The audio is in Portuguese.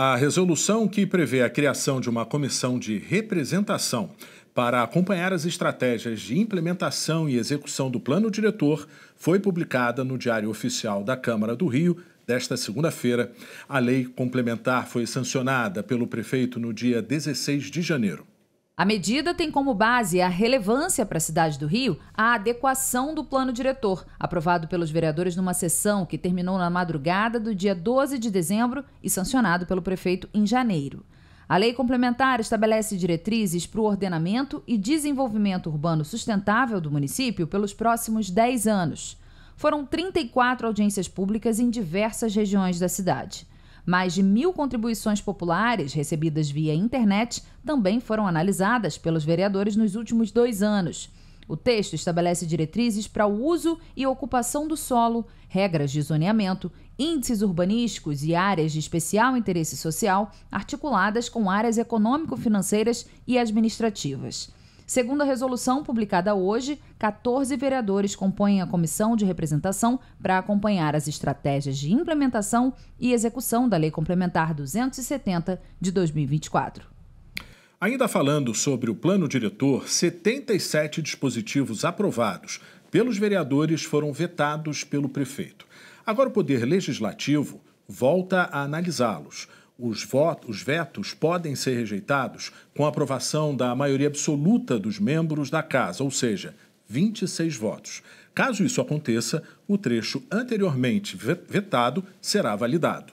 a resolução que prevê a criação de uma comissão de representação para acompanhar as estratégias de implementação e execução do plano diretor foi publicada no Diário Oficial da Câmara do Rio desta segunda-feira. A lei complementar foi sancionada pelo prefeito no dia 16 de janeiro. A medida tem como base a relevância para a cidade do Rio a adequação do plano diretor, aprovado pelos vereadores numa sessão que terminou na madrugada do dia 12 de dezembro e sancionado pelo prefeito em janeiro. A lei complementar estabelece diretrizes para o ordenamento e desenvolvimento urbano sustentável do município pelos próximos 10 anos. Foram 34 audiências públicas em diversas regiões da cidade. Mais de mil contribuições populares recebidas via internet também foram analisadas pelos vereadores nos últimos dois anos. O texto estabelece diretrizes para o uso e ocupação do solo, regras de zoneamento, índices urbanísticos e áreas de especial interesse social, articuladas com áreas econômico-financeiras e administrativas. Segundo a resolução publicada hoje, 14 vereadores compõem a comissão de representação para acompanhar as estratégias de implementação e execução da Lei Complementar 270 de 2024. Ainda falando sobre o plano diretor, 77 dispositivos aprovados pelos vereadores foram vetados pelo prefeito. Agora o Poder Legislativo volta a analisá-los os, votos, os vetos podem ser rejeitados com aprovação da maioria absoluta dos membros da Casa, ou seja, 26 votos. Caso isso aconteça, o trecho anteriormente vetado será validado.